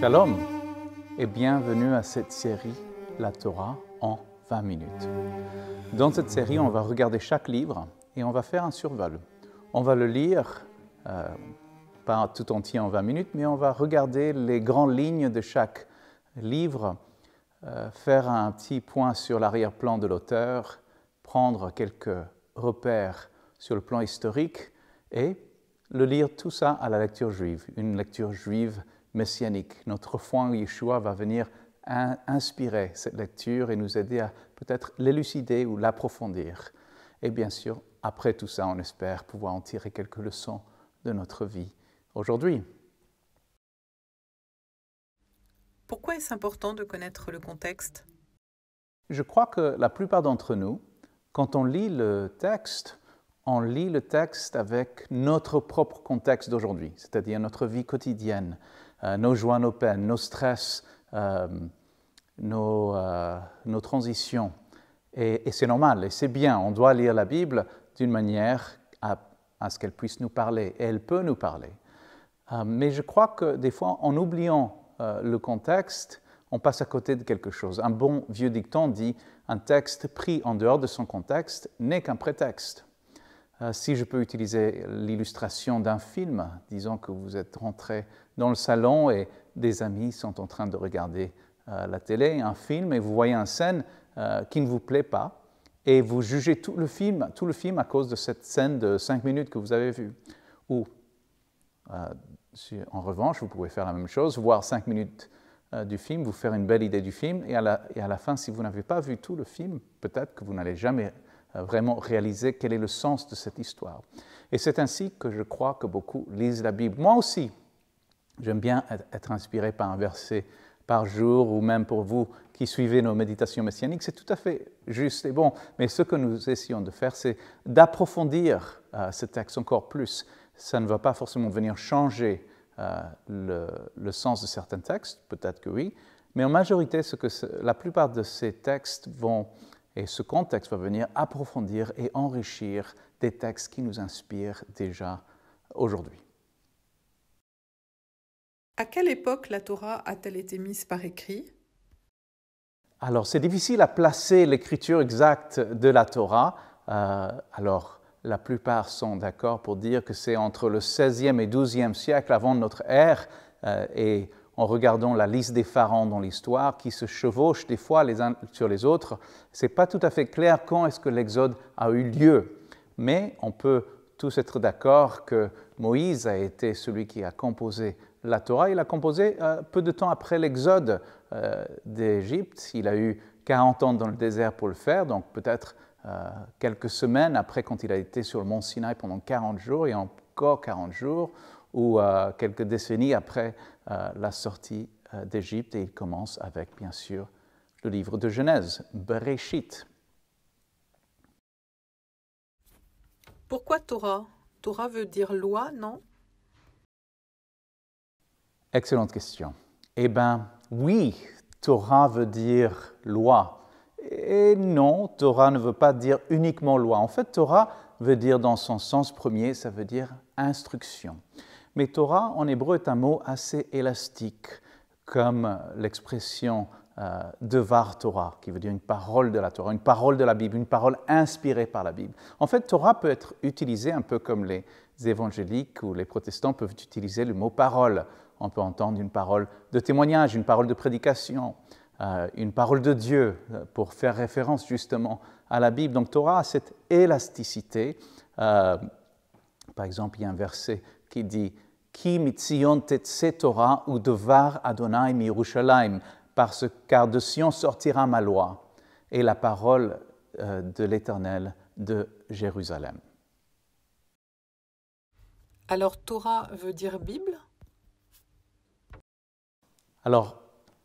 Shalom et bienvenue à cette série La Torah en 20 minutes. Dans cette série, on va regarder chaque livre et on va faire un survol. On va le lire, euh, pas tout entier en 20 minutes, mais on va regarder les grandes lignes de chaque livre, euh, faire un petit point sur l'arrière-plan de l'auteur, prendre quelques repères sur le plan historique et le lire tout ça à la lecture juive, une lecture juive messianique. Notre foi en Yeshua va venir inspirer cette lecture et nous aider à peut-être l'élucider ou l'approfondir. Et bien sûr, après tout ça, on espère pouvoir en tirer quelques leçons de notre vie aujourd'hui. Pourquoi est-ce important de connaître le contexte Je crois que la plupart d'entre nous, quand on lit le texte, on lit le texte avec notre propre contexte d'aujourd'hui, c'est-à-dire notre vie quotidienne. Euh, nos joies, nos peines, nos stress, euh, nos, euh, nos, transitions. Et, c'est normal, et c'est bien, on doit lire la Bible d'une manière à, ce qu'elle puisse nous parler, et elle peut nous parler. mais je crois que des fois, en oubliant le contexte, on passe à côté de quelque chose. Un bon vieux dicton dit un texte pris en dehors de son contexte n'est qu'un prétexte. si je peux utiliser l'illustration d'un film, disons que vous êtes rentré dans le salon et des amis sont en train de regarder euh, la télé, un film, et vous voyez une scène euh, qui ne vous plaît pas, et vous jugez tout le film, tout le film à cause de cette scène de cinq minutes que vous avez vue. Ou, euh, en revanche, vous pouvez faire la même chose, voir cinq minutes du film, vous faire une belle idée du film, et à la, et à la fin, si vous n'avez pas vu tout le film, peut-être que vous n'allez jamais vraiment réaliser quel est le sens de cette histoire. Et c'est ainsi que je crois que beaucoup lisent la Bible. Moi aussi, J'aime bien être inspiré par un verset par jour ou même pour vous qui suivez nos méditations messianiques, c'est tout à fait juste et bon. Mais ce que nous essayons de faire, c'est d'approfondir euh, ce texte encore plus. Ça ne va pas forcément venir changer euh, le, sens de certains textes, peut-être que oui, mais en majorité, ce que la plupart de ces textes vont, et ce contexte va venir approfondir et enrichir des textes qui nous inspirent déjà aujourd'hui. À quelle époque la Torah a-t-elle été mise par écrit Alors, c'est difficile à placer l'écriture exacte de la Torah. Euh, alors, la plupart sont d'accord pour dire que c'est entre le 16e et 12e siècle avant notre ère, euh, et en regardant la liste des pharaons dans l'histoire, qui se chevauchent des fois les uns sur les autres, c'est pas tout à fait clair quand est-ce que l'exode a eu lieu. Mais on peut tous être d'accord que Moïse a été celui qui a composé la Torah, il l'a composé euh, peu de temps après l'exode euh, d'Égypte. Il a eu 40 ans dans le désert pour le faire, donc peut-être euh, quelques semaines après quand il a été sur le mont Sinaï pendant 40 jours et encore 40 jours, ou quelques décennies après la sortie d'Égypte. Et il commence avec, bien sûr, le livre de Genèse, Bereshit. Pourquoi Torah Torah veut dire loi, non Excellente question. Eh bien, oui, Torah veut dire loi. Et non, Torah ne veut pas dire uniquement loi. En fait, Torah veut dire dans son sens premier, ça veut dire instruction. Mais Torah en hébreu est un mot assez élastique, comme l'expression euh, devar Torah, qui veut dire une parole de la Torah, une parole de la Bible, une parole inspirée par la Bible. En fait, Torah peut être utilisé un peu comme les évangéliques ou les protestants peuvent utiliser le mot parole on peut entendre une parole de témoignage, une parole de prédication, euh, une parole de Dieu euh, pour faire référence justement à la Bible. Donc Torah a cette élasticité. Euh, par exemple, il y a un verset qui dit qui mitzion tetse Torah ou devar Adonai mirushalayim, parce car de Sion sortira ma loi et la parole de l'Éternel de Jérusalem. Alors Torah veut dire Bible alors,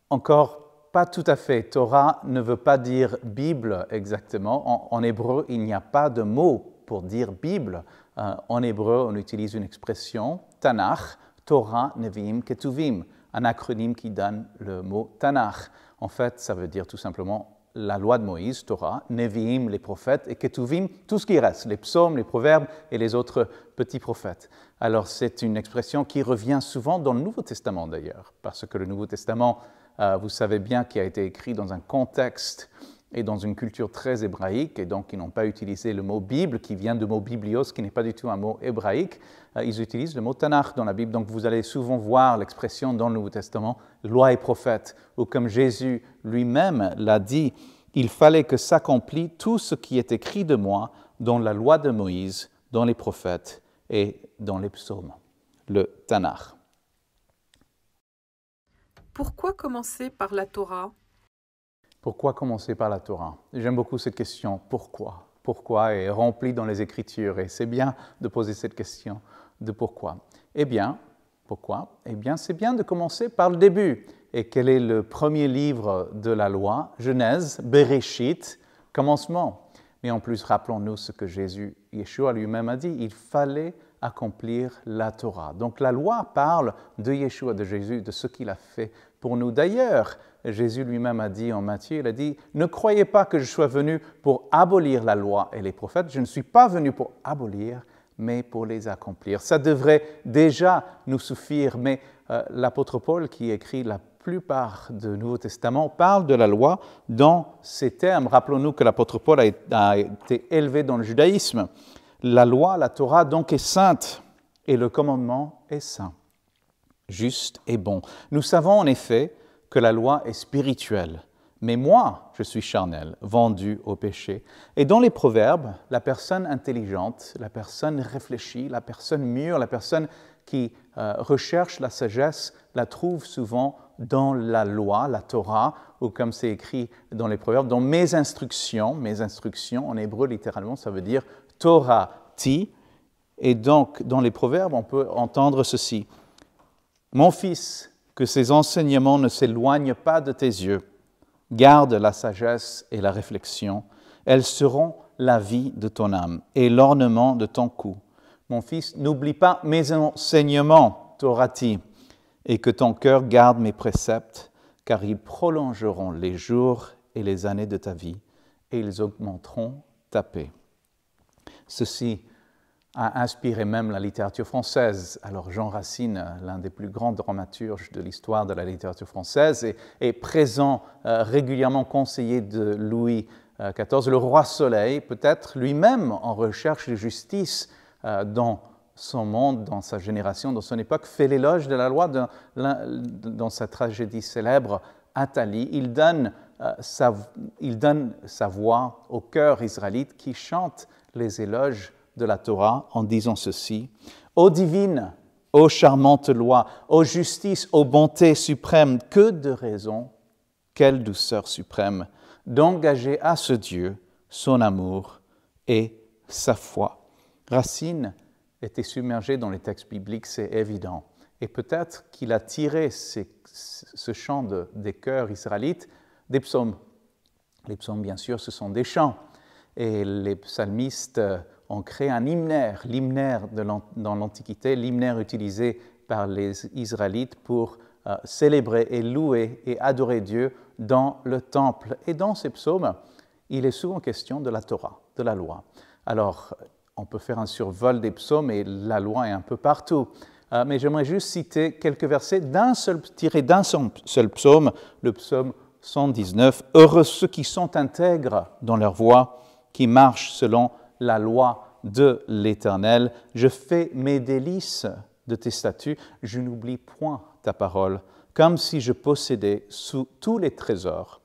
encore pas tout à fait. Torah ne veut pas dire Bible exactement. En, hébreu, il n'y a pas de mot pour dire Bible. Euh, en hébreu, on utilise une expression, Tanakh, Torah, nevim Ketuvim, un acronyme qui donne le mot Tanakh. En fait, ça veut dire tout simplement la loi de Moïse, Torah, Nevi'im, les prophètes, et Ketuvim, tout ce qui reste, les psaumes, les proverbes et les autres petits prophètes. Alors c'est une expression qui revient souvent dans le Nouveau Testament d'ailleurs, parce que le Nouveau Testament, euh, vous savez bien, qui a été écrit dans un contexte et dans une culture très hébraïque, et donc ils n'ont pas utilisé le mot Bible, qui vient du mot biblios, qui n'est pas du tout un mot hébraïque, euh, ils utilisent le mot Tanakh dans la Bible. Donc vous allez souvent voir l'expression dans le Nouveau Testament, loi et prophète, ou comme Jésus lui-même l'a dit, il fallait que s'accomplît tout ce qui est écrit de moi dans la loi de Moïse, dans les prophètes et dans les psaumes, le Tanakh. Pourquoi commencer par la Torah pourquoi commencer par la Torah J'aime beaucoup cette question. Pourquoi Pourquoi est remplie dans les Écritures et c'est bien de poser cette question de pourquoi. Eh bien, pourquoi Eh bien, c'est bien de commencer par le début. Et quel est le premier livre de la loi Genèse, Bereshit, commencement. Mais en plus, rappelons-nous ce que Jésus, Yeshua lui-même a dit, il fallait accomplir la Torah. Donc la loi parle de Yeshua, de Jésus, de ce qu'il a fait pour nous. D'ailleurs, Jésus lui-même a dit en Matthieu, il a dit, ne croyez pas que je sois venu pour abolir la loi et les prophètes, je ne suis pas venu pour abolir, mais pour les accomplir. Ça devrait déjà nous suffire, mais euh, l'apôtre Paul, qui écrit la plupart du Nouveau Testament, parle de la loi dans ces termes. Rappelons-nous que l'apôtre Paul a été élevé dans le judaïsme. La loi, la Torah, donc, est sainte, et le commandement est saint, juste et bon. Nous savons en effet que la loi est spirituelle, mais moi, je suis charnel, vendu au péché. Et dans les proverbes, la personne intelligente, la personne réfléchie, la personne mûre, la personne qui euh, recherche la sagesse, la trouve souvent dans la loi, la Torah, ou comme c'est écrit dans les proverbes, dans mes instructions. Mes instructions, en hébreu littéralement, ça veut dire Torah ti. Et donc, dans les proverbes, on peut entendre ceci. Mon fils, que ces enseignements ne s'éloignent pas de tes yeux. Garde la sagesse et la réflexion. Elles seront la vie de ton âme et l'ornement de ton cou. Mon fils, n'oublie pas mes enseignements, taura et que ton cœur garde mes préceptes, car ils prolongeront les jours et les années de ta vie, et ils augmenteront ta paix. Ceci a inspiré même la littérature française. Alors Jean Racine, l'un des plus grands dramaturges de l'histoire de la littérature française, est, présent euh, régulièrement conseiller de Louis XIV, euh, le roi Soleil, peut-être lui-même en recherche de justice euh, dans son monde, dans sa génération, dans son époque, fait l'éloge de la loi dans sa tragédie célèbre Athalie. Il donne, sa, il donne sa voix au cœur israélite qui chante les éloges de la Torah en disant ceci. Ô divine, ô charmante loi, ô justice, ô bonté suprême, que de raison quelle douceur suprême d'engager à ce Dieu son amour et sa foi. Racine était submergé dans les textes bibliques, c'est évident. Et peut-être qu'il a tiré ce chant des cœurs israélites des psaumes. Les psaumes, bien sûr, ce sont des chants. Et les psalmistes on crée un hymnaire, l'hymnaire dans l'Antiquité, l'hymnaire utilisé par les Israélites pour euh, célébrer et louer et adorer Dieu dans le temple. Et dans ces psaumes, il est souvent question de la Torah, de la loi. Alors, on peut faire un survol des psaumes et la loi est un peu partout. Euh, mais j'aimerais juste citer quelques versets d'un seul, tirés d'un seul psaume, le psaume 119. Heureux ceux qui sont intègres dans leur voie, qui marchent selon la loi de l'Éternel. Je fais mes délices de tes statuts, je n'oublie point ta parole, comme si je possédais sous tous les trésors.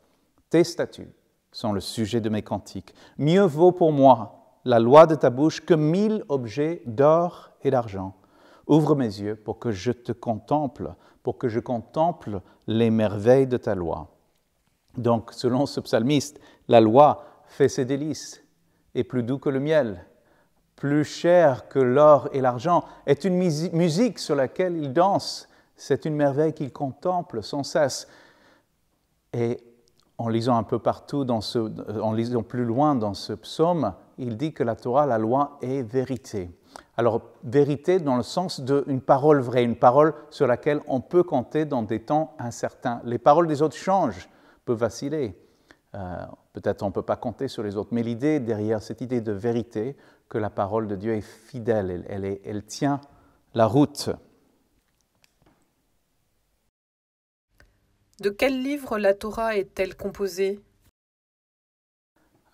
Tes statuts sont le sujet de mes cantiques. Mieux vaut pour moi la loi de ta bouche que mille objets d'or et d'argent. Ouvre mes yeux pour que je te contemple, pour que je contemple les merveilles de ta loi. Donc, selon ce psalmiste, la loi fait ses délices, est plus doux que le miel, plus cher que l'or et l'argent, est une musique sur laquelle il danse, c'est une merveille qu'il contemple sans cesse. Et en lisant un peu partout, dans ce, en lisant plus loin dans ce psaume, il dit que la Torah, la loi, est vérité. Alors, vérité dans le sens d'une parole vraie, une parole sur laquelle on peut compter dans des temps incertains. Les paroles des autres changent, peuvent vaciller. Euh, Peut-être on ne peut pas compter sur les autres, mais l'idée derrière cette idée de vérité, que la parole de Dieu est fidèle, elle, tient la route. De quel livre la Torah est-elle composée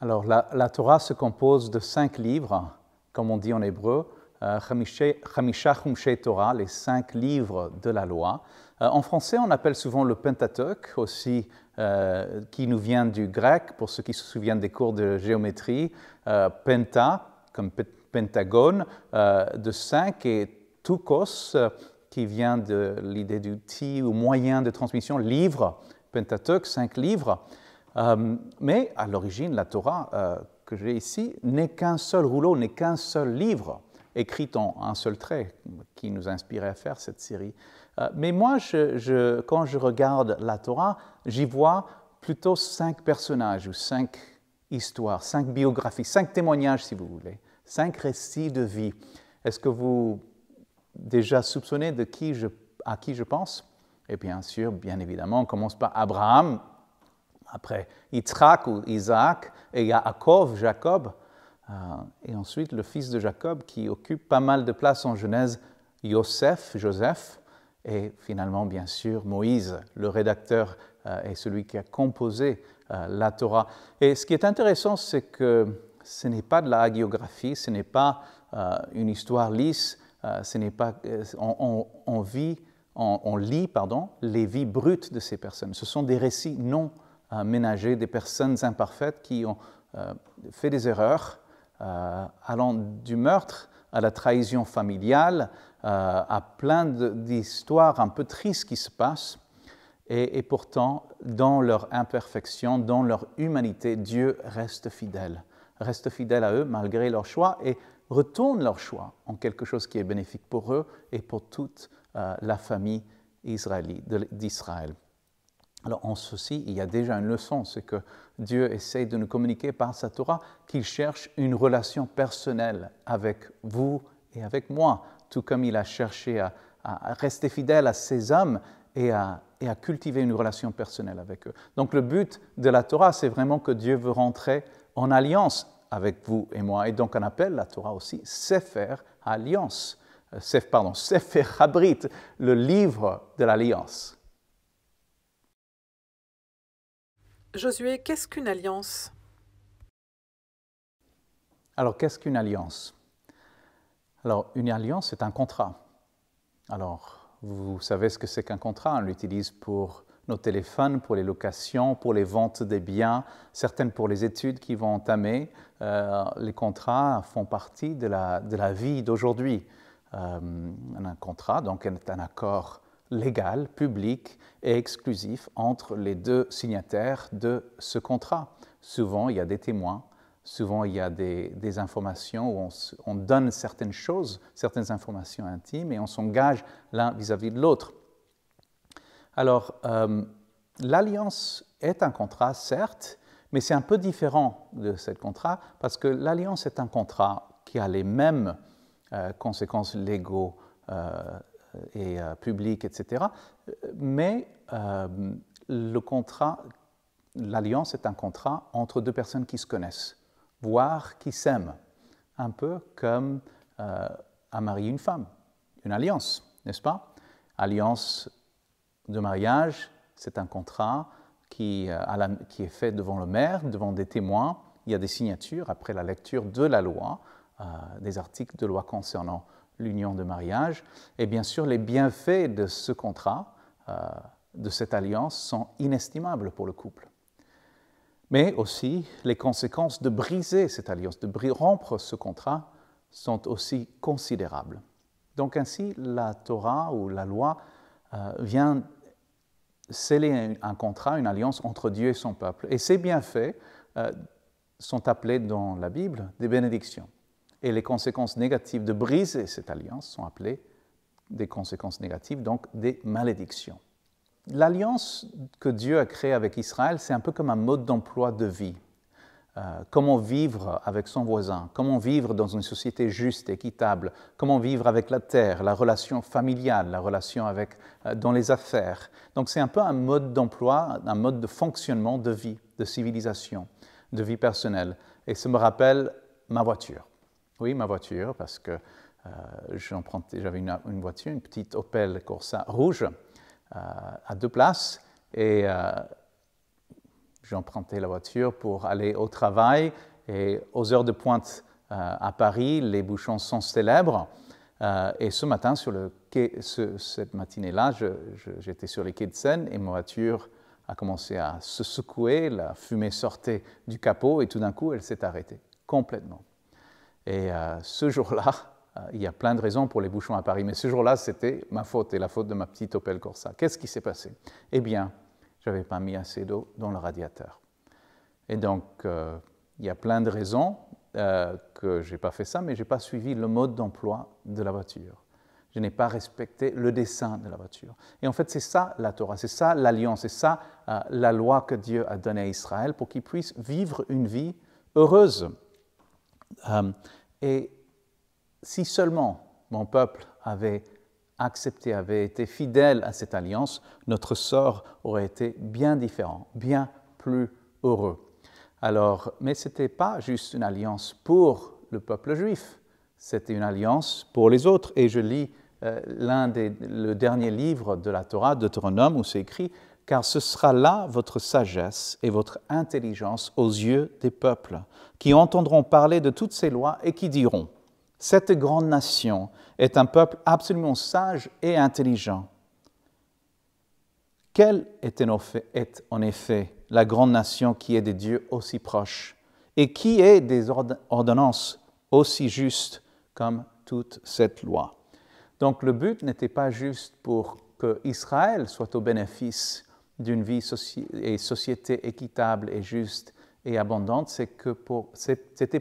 Alors la Torah se compose de cinq livres, comme on dit en hébreu. Euh, Torah, les cinq livres de la loi. Euh, en français, on appelle souvent le Pentateuch aussi euh, qui nous vient du grec, pour ceux qui se souviennent des cours de géométrie, penta, comme pentagone, de cinq, et toukos, qui vient de l'idée du ou moyen de transmission, livre, Pentateuch, cinq livres. mais à l'origine, la Torah que j'ai ici n'est qu'un seul rouleau, n'est qu'un seul livre écrit en un seul trait qui nous inspirait à faire cette série. Euh, mais moi, quand je regarde la Torah, j'y vois plutôt cinq personnages ou cinq histoires, cinq biographies, cinq témoignages, si vous voulez, cinq récits de vie. Est-ce que vous déjà soupçonnez de qui à qui je pense Et eh bien sûr, bien évidemment, on commence par Abraham, après Yitzhak ou Isaac, et Akov, Jacob, euh, et ensuite le fils de Jacob qui occupe pas mal de place en Genèse, Yosef, Joseph, et finalement bien sûr Moïse, le rédacteur euh, et celui qui a composé euh, la Torah. Et ce qui est intéressant, c'est que ce n'est pas de la hagiographie, ce n'est pas une histoire lisse, ce n'est pas, on, vit, on, lit pardon, les vies brutes de ces personnes. Ce sont des récits non ménagés, des personnes imparfaites qui ont fait des erreurs, euh, allant du meurtre à la trahison familiale, euh, à plein d'histoires un peu tristes qui se passent. Et, pourtant, dans leur imperfection, dans leur humanité, Dieu reste fidèle. Reste fidèle à eux malgré leur choix et retourne leur choix en quelque chose qui est bénéfique pour eux et pour toute euh, la famille d'Israël. Alors en ceci, il y a déjà une leçon, c'est que Dieu essaye de nous communiquer par sa Torah qu'il cherche une relation personnelle avec vous et avec moi, tout comme il a cherché à, rester fidèle à ses hommes et à, cultiver une relation personnelle avec eux. Donc le but de la Torah, c'est vraiment que Dieu veut rentrer en alliance avec vous et moi. Et donc on appelle la Torah aussi Sefer Alliance, euh, pardon, Sefer Habrit, le livre de l'alliance. Josué, qu'est-ce qu'une alliance Alors, qu'est-ce qu'une alliance Alors, une alliance, c'est un contrat. Alors, vous savez ce que c'est qu'un contrat On l'utilise pour nos téléphones, pour les locations, pour les ventes des biens, certaines pour les études qui vont entamer. Euh, les contrats font partie de la, vie d'aujourd'hui. Euh, un contrat, donc, est un accord légal, public et exclusif entre les deux signataires de ce contrat. Souvent, il y a des témoins, souvent, il y a des, informations où on, donne certaines choses, certaines informations intimes, et on s'engage l'un vis-à-vis de l'autre. Alors, euh, l'alliance est un contrat, certes, mais c'est un peu différent de ce contrat parce que l'alliance est un contrat qui a les mêmes euh, conséquences légaux, euh, euh, et euh, public, etc. Euh, mais le contrat, l'alliance est un contrat entre deux personnes qui se connaissent, voire qui s'aiment, un peu comme un mari et une femme, une alliance, n'est-ce pas Alliance de mariage, c'est un contrat qui, est fait devant le maire, devant des témoins. Il y a des signatures après la lecture de la loi, des articles de loi concernant l'union de mariage. Et bien sûr, les bienfaits de ce contrat, euh, de cette alliance, sont inestimables pour le couple. Mais aussi, les conséquences de briser cette alliance, de rompre ce contrat, sont aussi considérables. Donc ainsi, la Torah ou la loi euh, vient sceller un, contrat, une alliance entre Dieu et son peuple. Et ces bienfaits euh, sont appelés dans la Bible des bénédictions et les conséquences négatives de briser cette alliance sont appelées des conséquences négatives, donc des malédictions. L'alliance que Dieu a créée avec Israël, c'est un peu comme un mode d'emploi de vie. Euh, comment vivre avec son voisin, comment vivre dans une société juste, équitable, comment vivre avec la terre, la relation familiale, la relation avec, euh, dans les affaires. Donc c'est un peu un mode d'emploi, un mode de fonctionnement de vie, de civilisation, de vie personnelle. Et ça me rappelle ma voiture. Oui, ma voiture, parce que euh, j'avais une, voiture, une petite Opel Corsa rouge euh, à deux places, et euh, j'empruntais la voiture pour aller au travail. Et aux heures de pointe à Paris, les bouchons sont célèbres. et ce matin, sur le quai, cette matinée-là, j'étais sur les quais de Seine et ma voiture a commencé à se secouer, la fumée sortait du capot et tout d'un coup, elle s'est arrêtée complètement. Et euh, ce jour-là, euh, il y a plein de raisons pour les bouchons à Paris, mais ce jour-là, c'était ma faute et la faute de ma petite Opel Corsa. Qu'est-ce qui s'est passé Eh bien, je n'avais pas mis assez d'eau dans le radiateur. Et donc, euh, il y a plein de raisons que je n'ai pas fait ça, mais je n'ai pas suivi le mode d'emploi de la voiture. Je n'ai pas respecté le dessin de la voiture. Et en fait, c'est ça la Torah, c'est ça l'alliance, c'est ça la loi que Dieu a donnée à Israël pour qu'ils puissent vivre une vie heureuse. Euh, et si seulement mon peuple avait accepté, avait été fidèle à cette alliance, notre sort aurait été bien différent, bien plus heureux. Alors, mais ce n'était pas juste une alliance pour le peuple juif, c'était une alliance pour les autres. Et je lis euh, l'un des, le dernier livre de la Torah, Deutéronome, où c'est écrit car ce sera là votre sagesse et votre intelligence aux yeux des peuples, qui entendront parler de toutes ces lois et qui diront, cette grande nation est un peuple absolument sage et intelligent. Quelle est en effet la grande nation qui est des dieux aussi proches et qui est des ordonnances aussi justes comme toute cette loi Donc le but n'était pas juste pour que Israël soit au bénéfice d'une vie et société équitable et juste et abondante, c'était pour,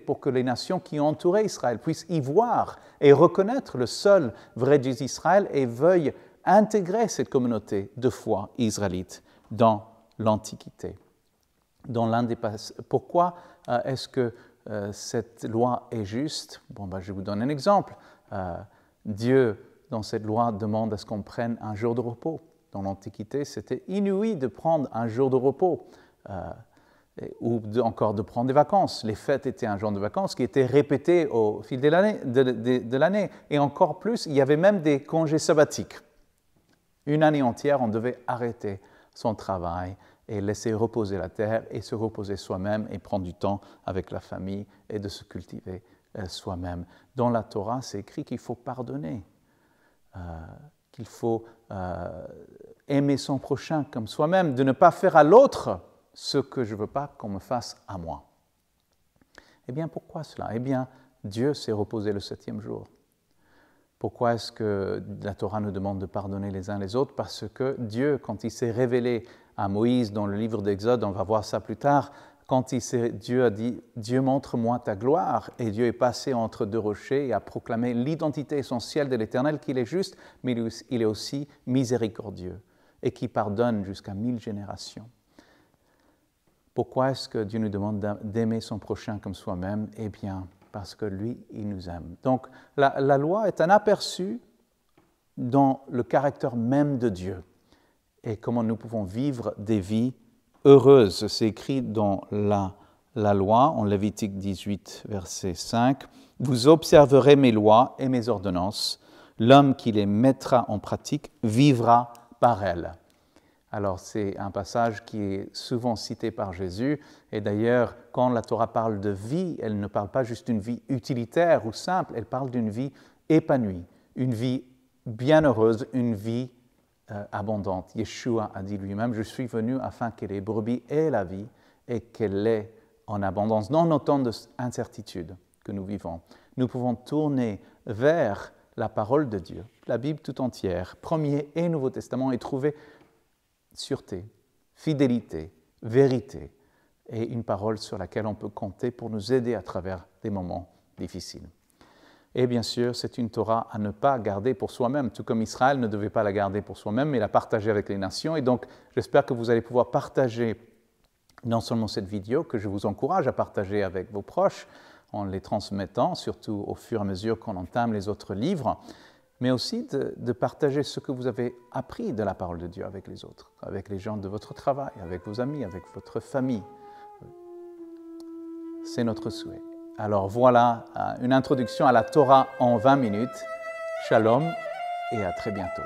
pour que les nations qui entouraient Israël puissent y voir et reconnaître le seul vrai Dieu d'Israël et veuillent intégrer cette communauté de foi israélite dans l'Antiquité. Dans Pourquoi euh, est-ce que euh, cette loi est juste Bon, ben, je vous donne un exemple. Euh, Dieu, dans cette loi, demande à ce qu'on prenne un jour de repos dans l'Antiquité, c'était inouï de prendre un jour de repos euh, ou encore de prendre des vacances. Les fêtes étaient un jour de vacances qui était répété au fil de l'année. De, et encore plus, il y avait même des congés sabbatiques. Une année entière, on devait arrêter son travail et laisser reposer la terre et se reposer soi-même et prendre du temps avec la famille et de se cultiver euh, soi-même. Dans la Torah, c'est écrit qu'il faut pardonner. Euh, qu'il faut euh, aimer son prochain comme soi-même, de ne pas faire à l'autre ce que je ne veux pas qu'on me fasse à moi. Eh bien, pourquoi cela Eh bien, Dieu s'est reposé le septième jour. Pourquoi est-ce que la Torah nous demande de pardonner les uns les autres Parce que Dieu, quand il s'est révélé à Moïse dans le livre d'Exode, on va voir ça plus tard, quand Dieu a dit Dieu montre-moi ta gloire, et Dieu est passé entre deux rochers et a proclamé l'identité essentielle de l'Éternel, qu'il est juste, mais il est aussi miséricordieux et qui pardonne jusqu'à mille générations. Pourquoi est-ce que Dieu nous demande d'aimer son prochain comme soi-même Eh bien, parce que lui, il nous aime. Donc, la loi est un aperçu dans le caractère même de Dieu et comment nous pouvons vivre des vies heureuse. C'est écrit dans la, la loi, en Lévitique 18, verset 5. Vous observerez mes lois et mes ordonnances. L'homme qui les mettra en pratique vivra par elles. Alors c'est un passage qui est souvent cité par Jésus. Et d'ailleurs, quand la Torah parle de vie, elle ne parle pas juste d'une vie utilitaire ou simple, elle parle d'une vie épanouie, une vie bienheureuse, une vie euh, abondante. Yeshua a dit lui-même, je suis venu afin que les brebis aient la vie et qu'elle l'ait en abondance. Dans nos temps d'incertitude que nous vivons, nous pouvons tourner vers la parole de Dieu, la Bible tout entière, Premier et Nouveau Testament, et trouver sûreté, fidélité, vérité, et une parole sur laquelle on peut compter pour nous aider à travers des moments difficiles. Et bien sûr, c'est une Torah à ne pas garder pour soi-même, tout comme Israël ne devait pas la garder pour soi-même, mais la partager avec les nations. Et donc, j'espère que vous allez pouvoir partager non seulement cette vidéo, que je vous encourage à partager avec vos proches en les transmettant, surtout au fur et à mesure qu'on entame les autres livres, mais aussi de, de, partager ce que vous avez appris de la parole de Dieu avec les autres, avec les gens de votre travail, avec vos amis, avec votre famille. C'est notre souhait. Alors voilà euh, une introduction à la Torah en 20 minutes. Shalom et à très bientôt.